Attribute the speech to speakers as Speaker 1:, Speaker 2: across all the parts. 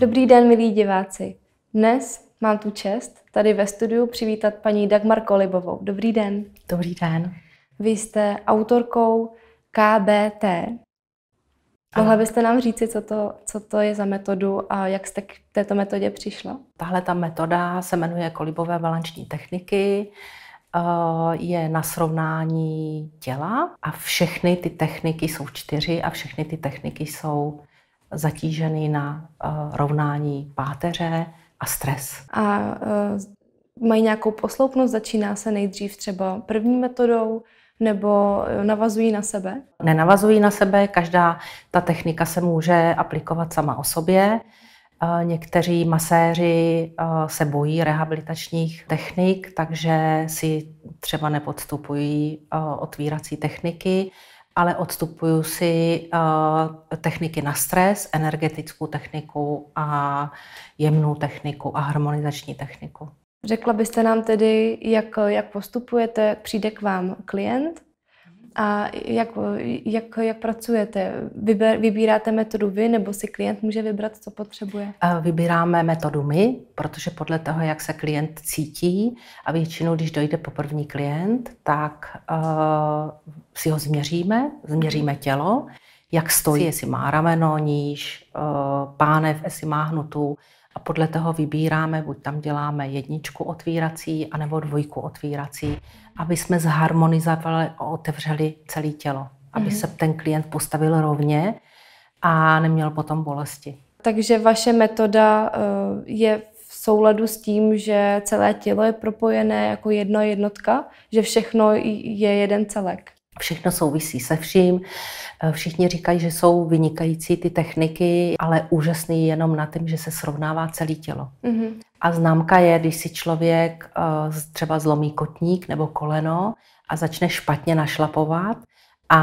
Speaker 1: Dobrý den, milí diváci. Dnes mám tu čest tady ve studiu přivítat paní Dagmar Kolibovou. Dobrý den.
Speaker 2: Dobrý den.
Speaker 1: Vy jste autorkou KBT. Mohla byste nám říci, co to, co to je za metodu a jak jste k
Speaker 2: této metodě přišla? Tahle ta metoda se jmenuje kolibové balanční techniky eh, je na srovnání těla a všechny ty techniky jsou čtyři a všechny ty techniky jsou zatížený na eh, rovnání páteře a stres.
Speaker 1: A eh, mají nějakou posloupnost, začíná se nejdřív třeba první metodou, nebo eh, navazují na sebe?
Speaker 2: Nenavazují na sebe, každá ta technika se může aplikovat sama o sobě. Někteří maséři se bojí rehabilitačních technik, takže si třeba nepodstupují otvírací techniky ale odstupuju si uh, techniky na stres, energetickou techniku a jemnou techniku a harmonizační techniku.
Speaker 1: Řekla byste nám tedy, jak, jak postupujete, přijde k vám klient a jak, jak, jak pracujete? Vyber, vybíráte metodu vy, nebo si klient může vybrat, co potřebuje?
Speaker 2: Vybíráme metodu my, protože podle toho, jak se klient cítí, a většinou, když dojde poprvní klient, tak uh, si ho změříme, změříme tělo, jak stojí, jestli má rameno níž, uh, eh, pánev, jestli má hnutu, a podle toho vybíráme, buď tam děláme jedničku otvírací, anebo dvojku otvírací, aby jsme zharmonizovali a otevřeli celé tělo, aby mm-hmm. se ten klient postavil rovně a neměl potom bolesti.
Speaker 1: Takže vaše metoda eh, je v souladu s tím, že celé tělo je propojené jako jedna jednotka, že všechno je jeden celek.
Speaker 2: Všechno souvisí se vším. Eh, všichni říkají, že jsou vynikající ty techniky, ale úžasný jenom na tom, že se srovnává celé tělo. Mm-hmm. A známka je, když si člověk eh, třeba zlomí kotník nebo koleno a začne špatně našlapovat a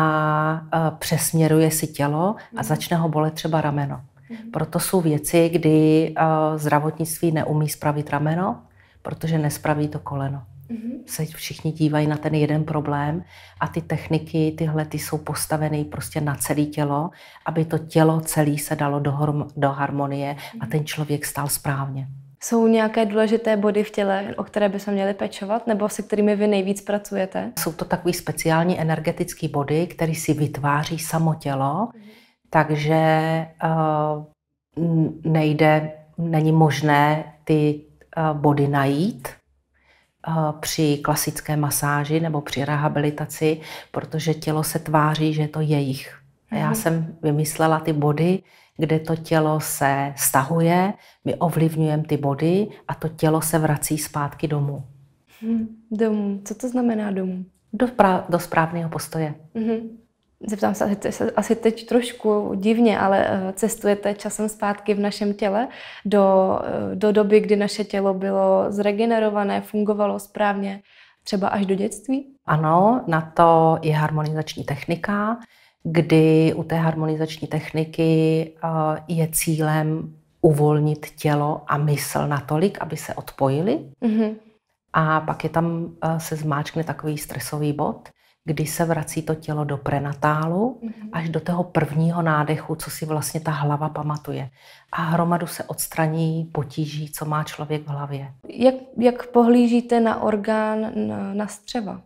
Speaker 2: eh, přesměruje si tělo a mm-hmm. začne ho bolet třeba rameno. Mm-hmm. Proto jsou věci, kdy zdravotnictví neumí spravit rameno, protože nespraví to koleno mm-hmm. se všichni dívají na ten jeden problém a ty techniky, tyhle ty jsou postaveny prostě na celé tělo, aby to tělo celé se dalo do, horm- do harmonie mm-hmm. a ten člověk stál správně.
Speaker 1: Jsou nějaké důležité body v těle, o které by se měly pečovat, nebo se kterými
Speaker 2: vy nejvíc pracujete? Jsou to takové speciální energetické body, které si vytváří samo tělo, mm-hmm. takže uh, nejde, není možné ty uh, body najít, Eh, při klasické masáži nebo při rehabilitaci, protože tělo se tváří, že je to jejich. A já mhm. jsem vymyslela ty body, kde to tělo se stahuje, my ovlivňujeme ty body a to tělo se vrací zpátky domů.
Speaker 1: Hmm, domů.
Speaker 2: Co to znamená domů? Do, pra- do správného postoje.
Speaker 1: Mm-hmm. Zeptám se asi teď trošku divně, ale eh, cestujete časem zpátky v našem těle do, eh, do doby, kdy naše tělo bylo zregenerované, fungovalo správně,
Speaker 2: třeba až do dětství? Ano, na to je harmonizační technika, kdy u té harmonizační techniky eh, je cílem uvolnit tělo a mysl natolik, aby se odpojili. Mm-hmm. A pak je tam se zmáčkne takový stresový bod, kdy se vrací to tělo do prenatálu mm-hmm. až do toho prvního nádechu, co si vlastně ta hlava pamatuje. A hromadu se odstraní potíží, co má člověk v hlavě.
Speaker 1: Jak, jak pohlížíte na orgán na, na střeva?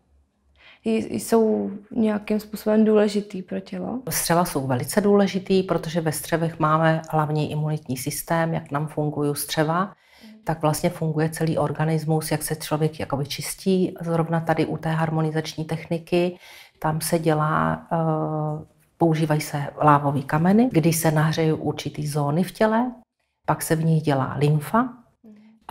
Speaker 1: jsou nějakým způsobem důležitý pro tělo?
Speaker 2: Střeva jsou velice důležitý, protože ve střevech máme hlavní imunitní systém, jak nám fungují střeva tak vlastně funguje celý organismus, jak se člověk jakoby čistí. Zrovna tady u té harmonizační techniky, tam se dělá eh, používají se lávové kameny, kdy se nahřejí určitý zóny v těle, pak se v nich dělá lymfa, mhm.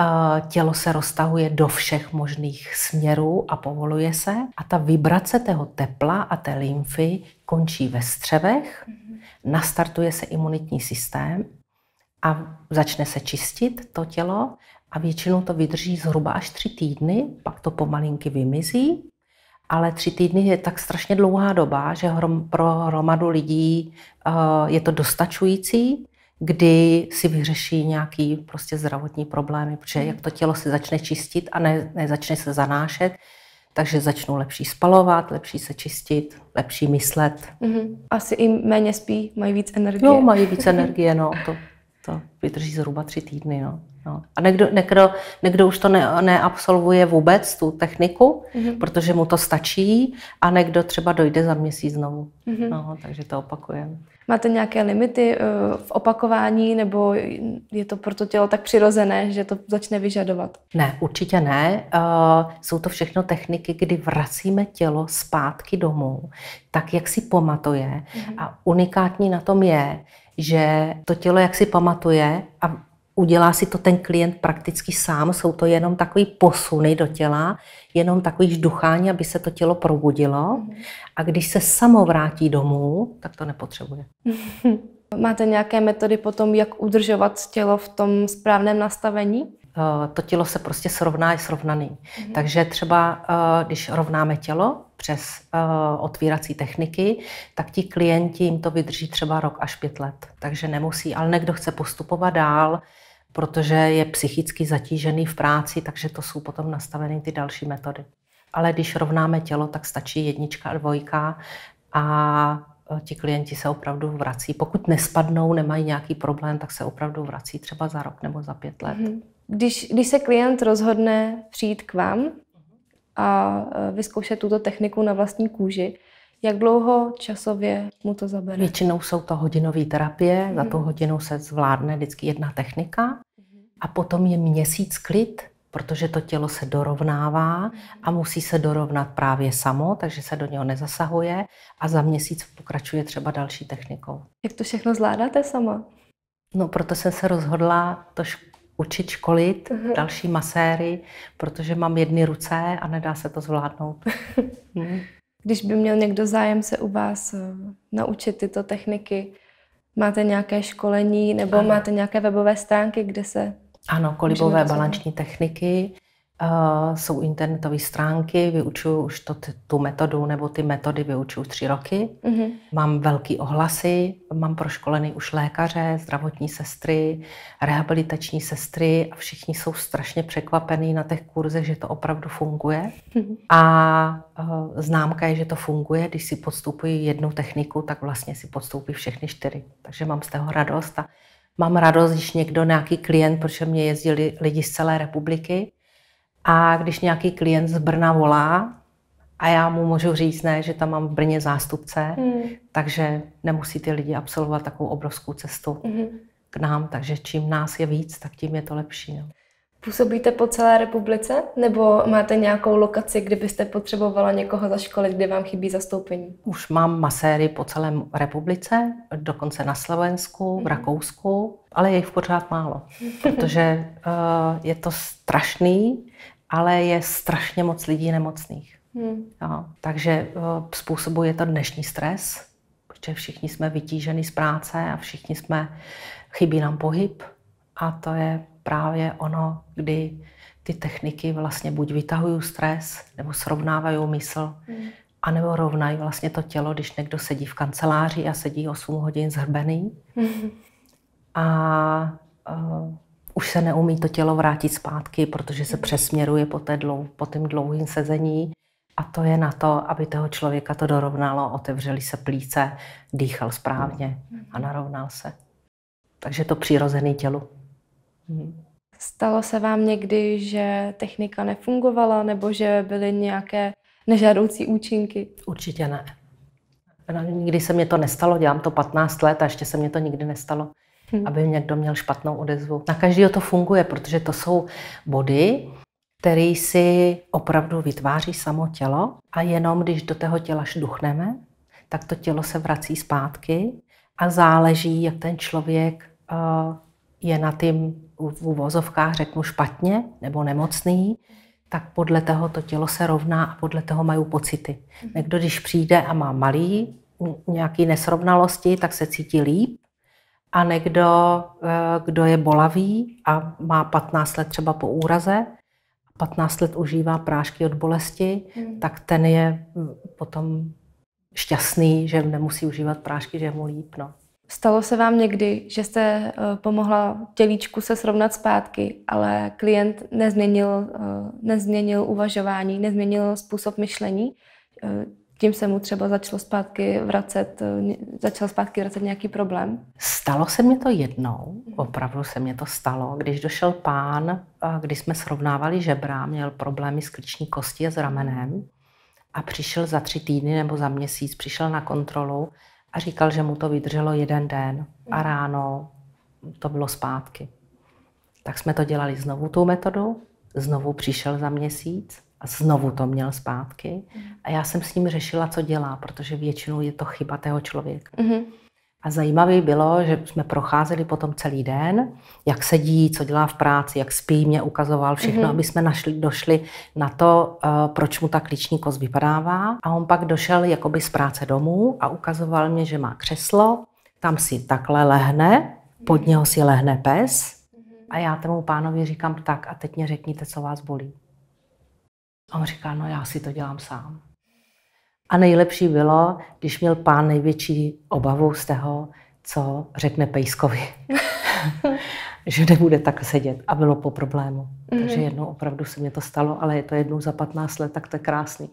Speaker 2: eh, tělo se roztahuje do všech možných směrů a povoluje se a ta vibrace tého tepla a té lymfy končí ve střevech, mhm. nastartuje se imunitní systém a začne se čistit to tělo a většinou to vydrží zhruba až tři týdny, pak to pomalinky vymizí, ale tři týdny je tak strašně dlouhá doba, že hrom, pro hromadu lidí uh, je to dostačující, kdy si vyřeší nějaký prostě zdravotní problémy, protože jak to tělo se začne čistit a ne, ne začne se zanášet, takže začnou lepší spalovat, lepší se čistit, lepší myslet. Mm-hmm. Asi i
Speaker 1: méně spí, mají víc energie. Jo, mají víc energie,
Speaker 2: no, to to vydrží zhruba tři týdny. No. No. A někdo, někdo, někdo už to ne, neabsolvuje vůbec, tu techniku, mm-hmm. protože mu to stačí, a někdo třeba dojde za měsíc znovu. Mm-hmm. No, takže to opakujeme.
Speaker 1: Máte nějaké limity eh, v opakování, nebo je to pro to tělo tak přirozené, že to začne vyžadovat?
Speaker 2: Ne, určitě ne. Eh, jsou to všechno techniky, kdy vracíme tělo zpátky domů, tak jak si pamatuje. Mm-hmm. A unikátní na tom je, že to tělo jak si pamatuje a udělá si to ten klient prakticky sám, jsou to jenom takový posuny do těla, jenom takový žduchání, aby se to tělo probudilo mhm. a když se samo vrátí domů, tak to nepotřebuje.
Speaker 1: Máte nějaké metody potom, jak udržovat tělo v tom
Speaker 2: správném nastavení? Eh, to tělo se prostě srovná i srovnaný. Mm-hmm. Takže třeba, eh, když rovnáme tělo přes eh, otvírací techniky, tak ti klienti jim to vydrží třeba rok až pět let. Takže nemusí, ale někdo chce postupovat dál, protože je psychicky zatížený v práci, takže to jsou potom nastaveny ty další metody. Ale když rovnáme tělo, tak stačí jednička a dvojka a ti klienti se opravdu vrací. Pokud nespadnou, nemají nějaký problém, tak se opravdu vrací třeba za rok nebo za pět let.
Speaker 1: Mm-hmm. Když, když se klient rozhodne přijít k vám a e, vyzkoušet tuto techniku na vlastní kůži, jak dlouho časově mu to zabere?
Speaker 2: Většinou jsou to hodinové terapie, mm-hmm. za tu mhm. hodinu se zvládne vždycky jedna technika mm-hmm. a potom je měsíc klid, protože to tělo se dorovnává a musí se dorovnat právě samo, takže se do něho nezasahuje a za měsíc pokračuje třeba další technikou. Jak to
Speaker 1: všechno zvládáte sama?
Speaker 2: No, proto jsem se rozhodla to učit školit mm-hmm. další maséry, protože mám jedny ruce a nedá se to zvládnout. Hmm.
Speaker 1: Když by měl někdo zájem se u vás eh, naučit tyto techniky, máte nějaké školení nebo ano. máte nějaké webové stránky, kde se...
Speaker 2: Ano, kolibové balanční techniky. Eh, jsou internetové stránky, vyučuju už to, tu metodu nebo ty metody vyučuju tři roky. Mm-hmm. Mám velký ohlasy, mám proškolený už lékaře, zdravotní sestry, rehabilitační sestry a všichni jsou strašně překvapený na těch kurzech, že to opravdu funguje. Mm-hmm. A uh, známka je, že to funguje, když si podstupuji jednu techniku, tak vlastně si podstoupí všechny čtyři. Takže mám z toho radost a mám radost, když někdo, nějaký klient, protože mě jezdili lidi z celé republiky, a když nějaký klient z Brna volá a já mu můžu říct, ne, že tam mám v Brně zástupce, mm. takže nemusí ty lidi absolvovat takovou obrovskou cestu mm. k nám. Takže čím nás je víc, tak tím je to lepší. No.
Speaker 1: Působíte po celé republice nebo máte nějakou lokaci, kde byste potřebovala někoho zaškolit, kde vám chybí zastoupení?
Speaker 2: Už mám maséry po celém republice, dokonce na Slovensku, v mhm. Rakousku, ale je jich pořád málo, protože uh, je to strašný, ale je strašně moc lidí nemocných. Hmm. No, takže uh, způsobuje to dnešní stres, protože všichni jsme vytíženi z práce a všichni jsme, chybí nám pohyb a to je právě ono, kdy ty techniky vlastně buď vytahují stres, nebo srovnávají mysl, mm. anebo rovnají vlastně to tělo, když někdo sedí v kanceláři a sedí 8 hodin zhrbený mm. a uh, už se neumí to tělo vrátit zpátky, protože se hmm. přesměruje po, té dlou, po tým dlouhým sezení. A to je na to, aby toho člověka to dorovnalo, otevřeli se plíce, dýchal správně hmm. a narovnal se. Takže to přirozený tělu.
Speaker 1: Mhm. Stalo se vám někdy, že technika nefungovala nebo že byly nějaké nežádoucí účinky?
Speaker 2: Určitě ne. No, nikdy se mě to nestalo, dělám to 15 let a ještě se mě to nikdy nestalo, hmm. aby někdo měl špatnou odezvu. Na každého to funguje, protože to jsou body, který si opravdu vytváří samo tělo a jenom když do toho těla šduchneme, tak to tělo se vrací zpátky a záleží, jak ten člověk uh, je na tím v uvozovkách řeknu špatně nebo nemocný, tak podle toho to tělo se rovná a podle toho mají pocity. Mhm. Někdo, když přijde a má malý nějaký nesrovnalosti, tak se cítí líp. A někdo, e, kdo je bolavý a má 15 let třeba po úraze, 15 let užívá prášky od bolesti, hmm. tak ten je potom šťastný, že nemusí užívat prášky, že je mu líp. No.
Speaker 1: Stalo se vám někdy, že jste eh, pomohla tělíčku se srovnat zpátky, ale klient nezměnil, eh, nezměnil uvažování, nezměnil způsob myšlení? Eh, tím se mu třeba začalo zpátky vracet, začal zpátky vracet nějaký problém?
Speaker 2: Stalo se mi to jednou, opravdu se mi to stalo, když došel pán, když jsme srovnávali žebra, měl problémy s klíční kostí a s ramenem a přišel za tři týdny nebo za měsíc, přišel na kontrolu a říkal, že mu to vydrželo jeden den a mm. ráno to bylo zpátky. Tak jsme to dělali znovu tou metodu, znovu přišel za měsíc a znovu to měl zpátky. Mm. A já jsem s ním řešila, co dělá, protože většinou je to chyba toho člověka. Mm-hmm. A zajímavé bylo, že jsme procházeli potom celý den, jak sedí, co dělá v práci, jak spí, mě ukazoval všechno, mm-hmm. aby jsme našli, došli na to, uh, proč mu ta klíční kost vypadává. A on pak došel jakoby z práce domů a ukazoval mě, že má křeslo, tam si takhle lehne, pod něho si lehne pes a já tomu pánovi říkám tak a teď mě řekněte, co vás bolí. A on říká, no já si to dělám sám. A nejlepší bylo, když měl pán největší obavu z toho, co řekne Pejskovi. že nebude tak sedět a bylo po problému. Mm-hmm. Takže jednou opravdu se mě to stalo, ale je to jednou za 15 let, tak to je krásný.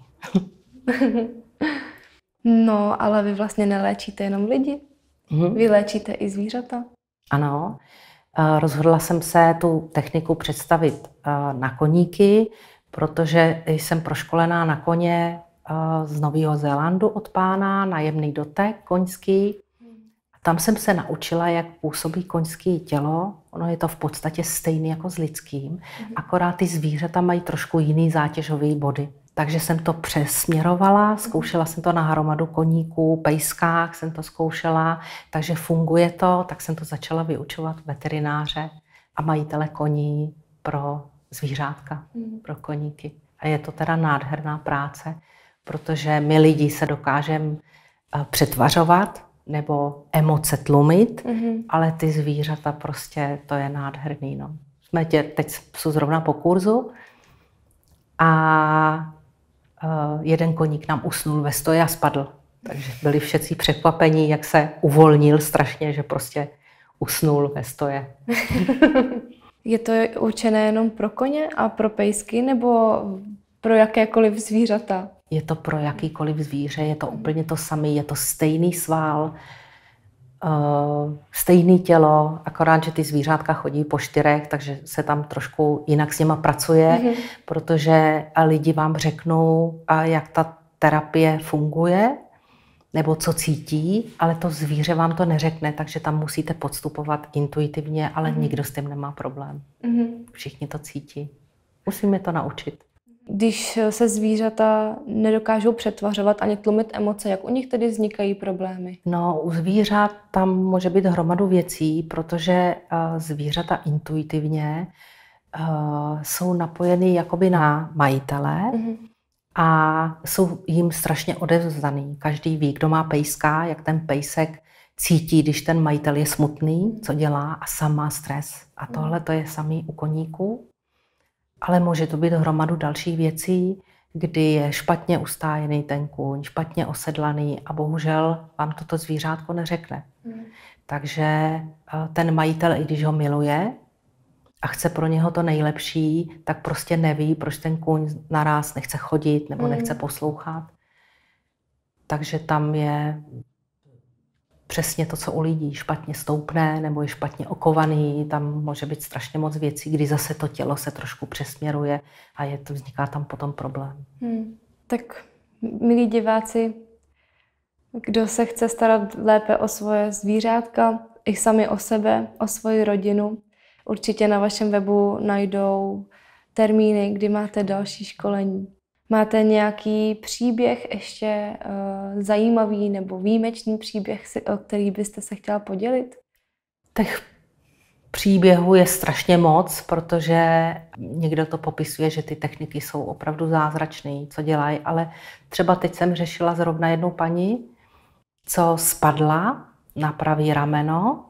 Speaker 1: no, ale vy vlastně neléčíte jenom lidi.
Speaker 2: Mm-hmm. Vy léčíte i zvířata. Ano. Eh, rozhodla jsem se tu techniku představit eh, na koníky, protože jsem proškolená na koně z Nového Zélandu od pána, najemný dotek koňský. tam jsem se naučila, jak působí koňské tělo. Ono je to v podstatě stejné jako s lidským, mhm. akorát ty zvířata mají trošku jiný zátěžový body. Takže jsem to přesměrovala, mhm. zkoušela jsem to na hromadu koníků, pejskách jsem to zkoušela, takže funguje to, tak jsem to začala vyučovat veterináře a majitele koní pro zvířátka, mhm. pro koníky. A je to teda nádherná práce protože my lidi se dokážeme eh, přetvařovat nebo emoce tlumit, mm-hmm. ale ty zvířata prostě, to je nádherný. No. Jsme tě, teď jsou zrovna po kurzu a eh, jeden koník nám usnul ve stoji a spadl. Takže byli všetci překvapení, jak se uvolnil strašně, že prostě usnul ve stoje. je
Speaker 1: to určené jenom pro koně a pro pejsky nebo pro jakékoliv zvířata?
Speaker 2: Je to pro jakýkoliv zvíře, je to úplně to samé, je to stejný sval, uh, eh, stejný tělo, akorát, že ty zvířátka chodí po čtyřech, takže se tam trošku jinak s nima pracuje, mm-hmm. protože lidi vám řeknou, a jak ta terapie funguje, nebo co cítí, ale to zvíře vám to neřekne, takže tam musíte podstupovat intuitivně, ale mm. nikdo s tím nemá problém. Mm. Všichni to cítí. Musíme to naučit. Když se zvířata
Speaker 1: nedokážou přetvařovat ani tlumit emoce, jak u nich tedy vznikají problémy?
Speaker 2: No, u zvířat tam může být hromadu věcí, protože eh, zvířata intuitivně eh, jsou napojeny jakoby na majitele mm-hmm. a jsou jim strašně odevzdaný. Každý ví, kdo má pejska, jak ten pejsek cítí, když ten majitel je smutný, co dělá a sama stres. A mhm. tohle to je samý u koníků. Ale může to být hromadu dalších věcí, kdy je špatně ustájený ten kůň, špatně osedlaný a bohužel vám toto zvířátko neřekne. Mm. Takže eh, ten majitel, i když ho miluje a chce pro něho to nejlepší, tak prostě neví, proč ten kůň naraz nechce chodit nebo mm. nechce poslouchat. Takže tam je přesně to, co u lidí špatně stoupne nebo je špatně okovaný, tam může být strašně moc věcí, kdy zase to tělo se trošku přesměruje a je to, vzniká tam potom problém.
Speaker 1: Hmm. Tak, milí diváci, kdo se chce starat lépe o svoje zvířátka, i sami o sebe, o svoji rodinu, určitě na vašem webu najdou termíny, kdy máte další školení. Máte nějaký příběh ještě uh, zajímavý nebo výjimečný příběh, o který byste se chtěla podělit? Těch
Speaker 2: příběhů je strašně moc, protože někdo to popisuje, že ty techniky jsou opravdu zázračné, co dělají, ale třeba teď jsem řešila zrovna jednu paní, co spadla na pravý rameno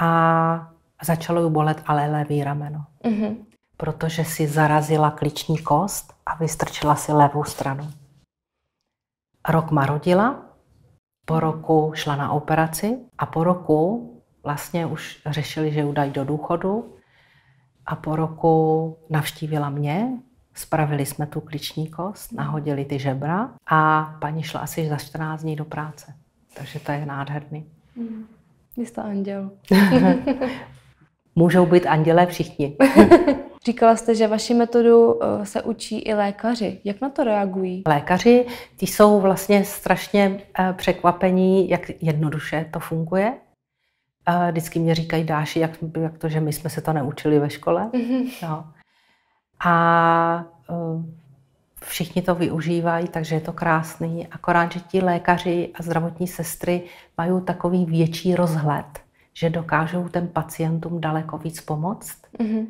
Speaker 2: a začalo ji bolet ale levý rameno. Mm-hmm protože si zarazila kliční kost a vystrčila si levou stranu. Rok marodila, po roku šla na operaci a po roku vlastně už řešili, že udají do důchodu a po roku navštívila mě, spravili jsme tu kliční kost, nahodili ty žebra a paní šla asi za 14 dní do práce. Takže to je nádherný.
Speaker 1: Mm. jste anděl.
Speaker 2: Můžou být andělé všichni.
Speaker 1: Říkala jste, že vaši metodu eh, se učí i lékaři. Jak na to reagují?
Speaker 2: Lékaři, ti jsou vlastně strašně eh, překvapení, jak jednoduše to funguje. Eh, vždycky mě říkají dáši, jak, jak to, že my jsme se to neučili ve škole. Mm-hmm. No. A všichni to využívají, takže je to krásný. Akorát, že ti lékaři a zdravotní sestry mají takový větší rozhled, že dokážou ten pacientům daleko víc pomoct. Mm-hmm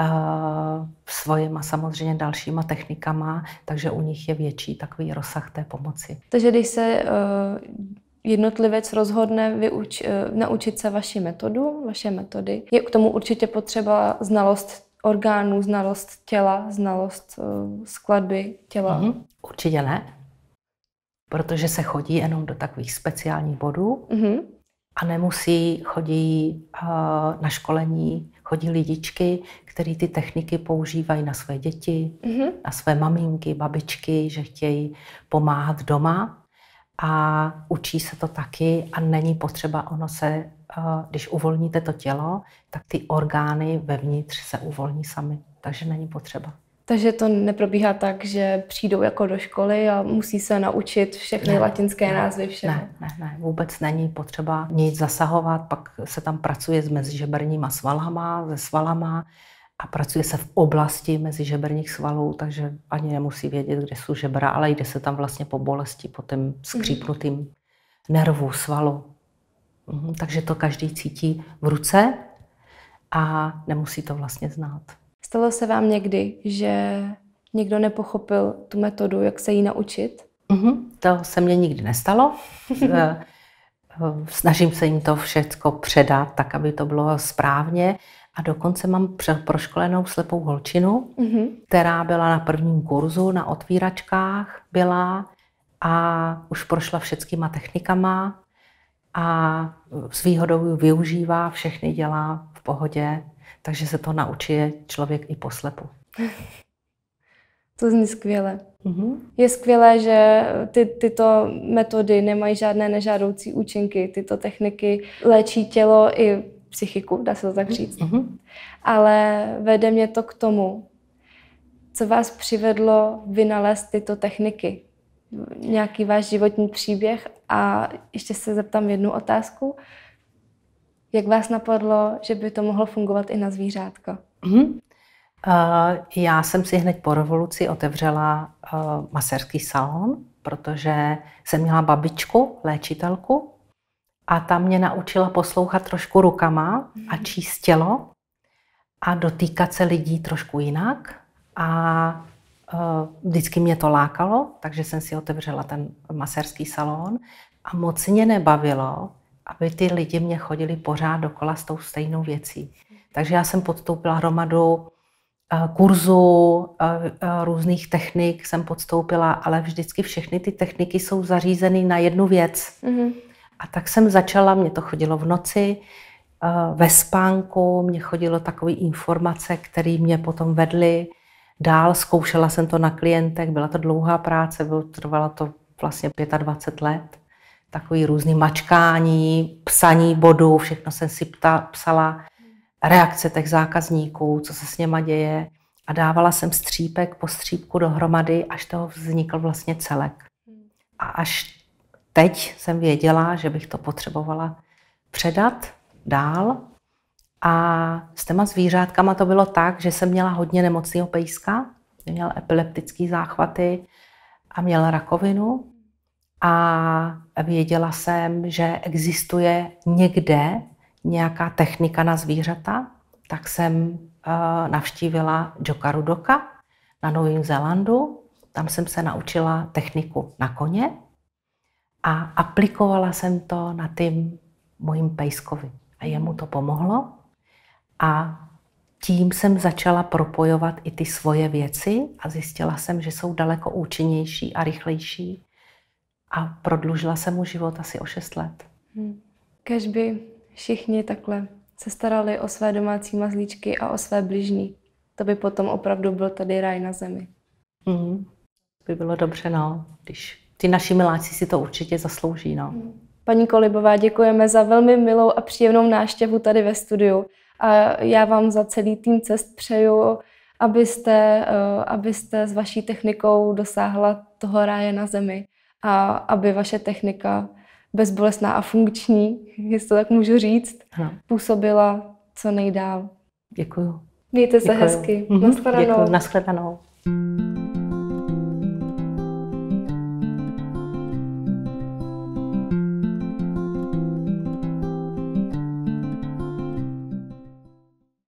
Speaker 2: Eh, svojima samozřejmě dalšíma technikama, takže u nich je větší takový rozsah té pomoci.
Speaker 1: Takže když se eh, jednotlivec rozhodne vyuč, eh, naučit se vaši metodu, vaše metody, je k tomu určitě potřeba znalost orgánů, znalost těla, znalost skladby těla? Mm-hmm.
Speaker 2: Určitě ne, protože se chodí jenom do takových speciálních bodů, mm-hmm a nemusí, chodí eh, na školení, chodí lidičky, který ty techniky používají na své děti, mm-hmm. na své maminky, babičky, že chtějí pomáhat doma a učí se to taky a není potřeba, ono se, eh, když uvolníte to tělo, tak ty orgány vevnitř se uvolní sami, takže není potřeba.
Speaker 1: Takže to neprobíhá tak, že přijdou jako do školy a musí se naučit všechny ne, latinské ne, názvy všeho. Ne,
Speaker 2: ne, ne, vůbec není potřeba nic zasahovat, pak se tam pracuje s mezižeberníma svalama, se svalama a pracuje se v oblasti mezižeberních svalů, takže ani nemusí vědět, kde jsou žebra, ale jde se tam vlastně po bolesti, po tom mhm. skřípnutým mm. nervu, svalu. Mm-hmm. takže to každý cítí v ruce a nemusí to vlastně znát.
Speaker 1: Stalo se vám někdy, že někdo nepochopil tu metodu, jak se ji naučit?
Speaker 2: Mm-hmm. To se mně nikdy nestalo. Eh, snažím se jim to všechno předat, tak aby to bylo správně. A dokonce mám proškolenou slepou holčinu, mm-hmm. která byla na prvním kurzu na otvíračkách, byla a už prošla všetkýma technikama a s výhodou využívá, všechny dělá v pohodě, takže se to naučí člověk i poslepu.
Speaker 1: To zní skvěle. Mm-hmm. Je skvělé, že ty, tyto metody nemají žádné nežádoucí účinky. Tyto techniky léčí tělo i psychiku, dá se to tak říct. Mm-hmm. Ale vede mě to k tomu, co vás přivedlo vynalézt tyto techniky. Nějaký váš životní příběh a ještě se zeptám jednu otázku. Jak vás napadlo, že by to mohlo fungovat i na zvířátko?
Speaker 2: Mm-hmm. Uh, já jsem si hned po revoluci otevřela uh, maserský salon, protože jsem měla babičku, léčitelku, a ta mě naučila poslouchat trošku rukama mm-hmm. a mhm. číst tělo a dotýkat se lidí trošku jinak. A uh, vždycky mě to lákalo, takže jsem si otevřela ten maserský salon. A moc mě nebavilo, aby ty lidi mě chodili pořád dokola s tou stejnou věcí. Takže já jsem podstoupila hromadu eh, kurzů, eh, eh, různých technik jsem podstoupila, ale vždycky všechny ty techniky jsou zařízeny na jednu věc. Mm-hmm. A tak jsem začala, mě to chodilo v noci, ve spánku, mě chodilo takové informace, které mě potom vedly dál. Zkoušela jsem to na klientech, byla to dlouhá práce, trvala to vlastně 25 let takový různý mačkání, psaní bodů, všechno jsem si pta, psala, reakce těch zákazníků, co se s něma děje a dávala jsem střípek po střípku dohromady, až toho vznikl vlastně celek. A až teď jsem věděla, že bych to potřebovala předat dál. A s těma zvířátkama to bylo tak, že jsem měla hodně nemocného pejska, měl epileptické záchvaty a měla rakovinu a věděla jsem, že existuje někde nějaká technika na zvířata, tak jsem eh, navštívila Jokaru Doka na Novém Zélandu. Tam jsem se naučila techniku na koně a aplikovala jsem to na tým mojím pejskovi. A jemu to pomohlo. A tím jsem začala propojovat i ty svoje věci a zjistila jsem, že jsou daleko účinnější a rychlejší a prodlužila se mu život asi o 6 let.
Speaker 1: Hmm. Kež by všichni takhle se starali o své domácí mazlíčky a o své blížní, To by potom opravdu byl tady ráj na zemi.
Speaker 2: Hmm. By bylo dobře, no, když ty naši miláci si to určitě zaslouží, no. Hmm.
Speaker 1: Paní Kolibová, děkujeme za velmi milou a příjemnou náštěvu tady ve studiu. A já vám za celý tým cest přeju, abyste, eh, abyste s vaší technikou dosáhla toho ráje na zemi a aby vaše technika bezbolesná a funkční, jestli to tak můžu říct, ano. působila co nejdál.
Speaker 2: Děkuju. Mějte se Děkuju. hezky. Mm-hmm. Naschledanou. Děkuju. Naschledanou.